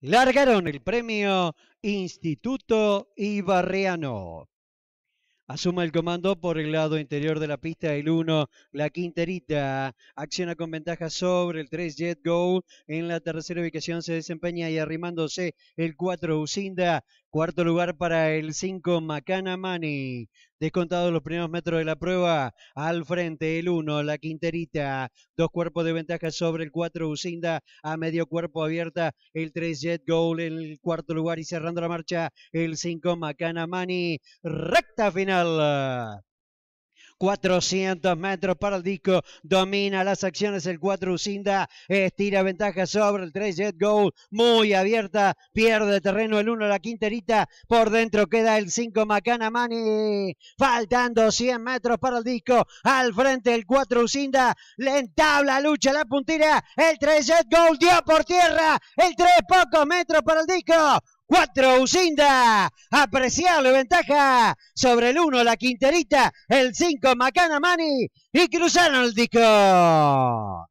largaron el premio Instituto Ibarriano. Asuma el comando por el lado interior de la pista el 1, la Quinterita. Acciona con ventaja sobre el 3 Jet Go. En la tercera ubicación se desempeña y arrimándose el 4 Usinda. Cuarto lugar para el 5 Macanamani Mani. Descontados los primeros metros de la prueba. Al frente el 1, la Quinterita. Dos cuerpos de ventaja sobre el 4 Usinda. A medio cuerpo abierta el 3 Jet Goal. el cuarto lugar y cerrando la marcha el 5 Macanamani Recta final. 400 eh, metros para el disco, domina las acciones el 4 Usinda, estira ventaja sobre el 3 Jet Gold muy abierta, pierde terreno el 1 la Quinterita, por dentro queda el 5 Macanamani Mani, faltando 100 metros para el disco, al frente el 4 Usinda, le la lucha la puntera, el 3 Jet Gold dio por tierra, el 3 pocos metros para el disco, 4 Usinda, apreciable ventaja sobre el 1 la Quinterita, el 5 Macanamani, y cruzaron el disco.